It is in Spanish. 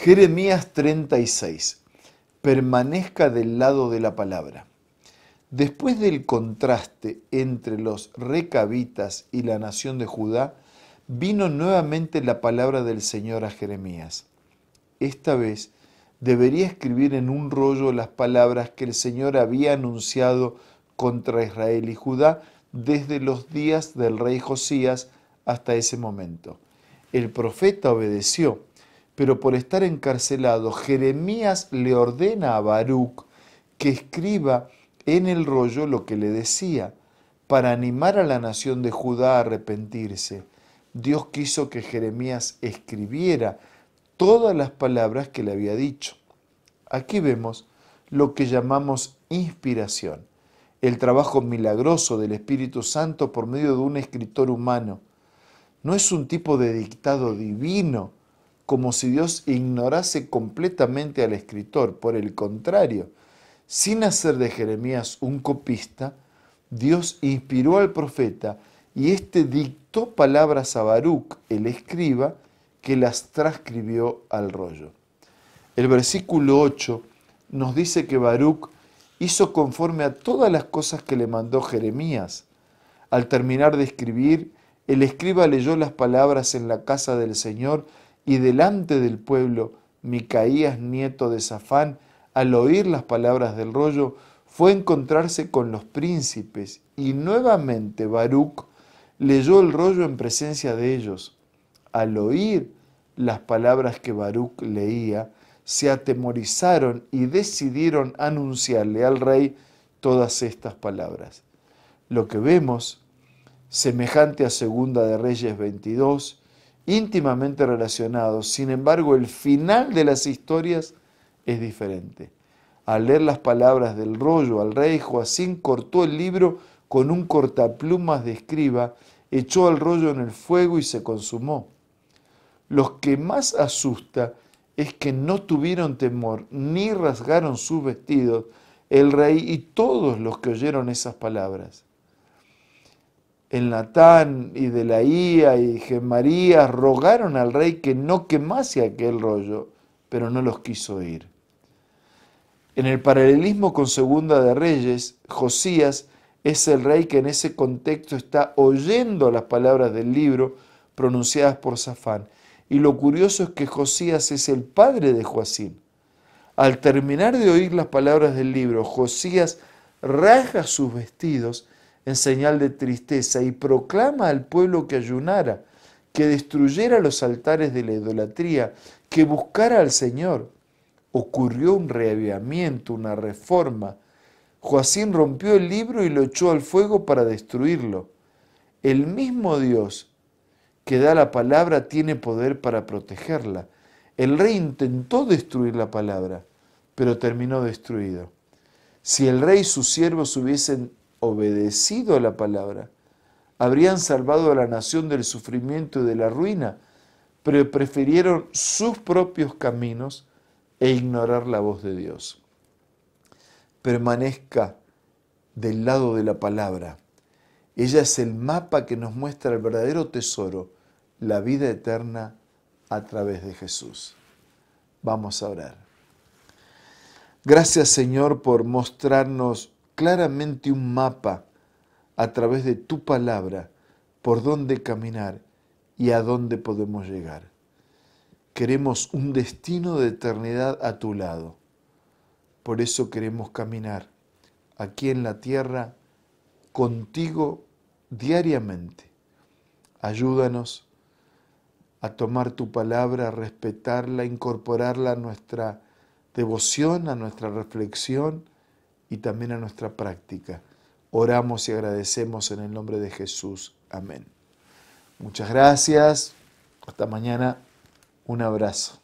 Jeremías 36. Permanezca del lado de la palabra. Después del contraste entre los recabitas y la nación de Judá, vino nuevamente la palabra del Señor a Jeremías. Esta vez debería escribir en un rollo las palabras que el Señor había anunciado contra Israel y Judá desde los días del rey Josías hasta ese momento. El profeta obedeció pero por estar encarcelado, Jeremías le ordena a Baruch que escriba en el rollo lo que le decía, para animar a la nación de Judá a arrepentirse. Dios quiso que Jeremías escribiera todas las palabras que le había dicho. Aquí vemos lo que llamamos inspiración, el trabajo milagroso del Espíritu Santo por medio de un escritor humano. No es un tipo de dictado divino, como si Dios ignorase completamente al escritor. Por el contrario, sin hacer de Jeremías un copista, Dios inspiró al profeta y éste dictó palabras a Baruch, el escriba, que las transcribió al rollo. El versículo 8 nos dice que Baruch hizo conforme a todas las cosas que le mandó Jeremías. Al terminar de escribir, el escriba leyó las palabras en la casa del Señor y delante del pueblo, Micaías, nieto de Safán, al oír las palabras del rollo, fue a encontrarse con los príncipes y nuevamente Baruch leyó el rollo en presencia de ellos. Al oír las palabras que Baruch leía, se atemorizaron y decidieron anunciarle al rey todas estas palabras. Lo que vemos, semejante a Segunda de Reyes 22, íntimamente relacionados. Sin embargo, el final de las historias es diferente. Al leer las palabras del rollo, al rey Joacín cortó el libro con un cortaplumas de escriba, echó al rollo en el fuego y se consumó. Lo que más asusta es que no tuvieron temor ni rasgaron sus vestidos el rey y todos los que oyeron esas palabras el Natán y de la Ia y Gemaría rogaron al rey que no quemase aquel rollo, pero no los quiso oír. En el paralelismo con Segunda de Reyes, Josías es el rey que en ese contexto está oyendo las palabras del libro pronunciadas por Safán. Y lo curioso es que Josías es el padre de Joacín. Al terminar de oír las palabras del libro, Josías raja sus vestidos en señal de tristeza y proclama al pueblo que ayunara, que destruyera los altares de la idolatría, que buscara al Señor. Ocurrió un reavivamiento, una reforma. Joacín rompió el libro y lo echó al fuego para destruirlo. El mismo Dios que da la palabra tiene poder para protegerla. El rey intentó destruir la palabra, pero terminó destruido. Si el rey y sus siervos hubiesen obedecido a la palabra, habrían salvado a la nación del sufrimiento y de la ruina, pero prefirieron sus propios caminos e ignorar la voz de Dios. Permanezca del lado de la palabra. Ella es el mapa que nos muestra el verdadero tesoro, la vida eterna a través de Jesús. Vamos a orar. Gracias Señor por mostrarnos claramente un mapa a través de tu palabra por dónde caminar y a dónde podemos llegar. Queremos un destino de eternidad a tu lado. Por eso queremos caminar aquí en la tierra contigo diariamente. Ayúdanos a tomar tu palabra, a respetarla, a incorporarla a nuestra devoción, a nuestra reflexión y también a nuestra práctica. Oramos y agradecemos en el nombre de Jesús. Amén. Muchas gracias. Hasta mañana. Un abrazo.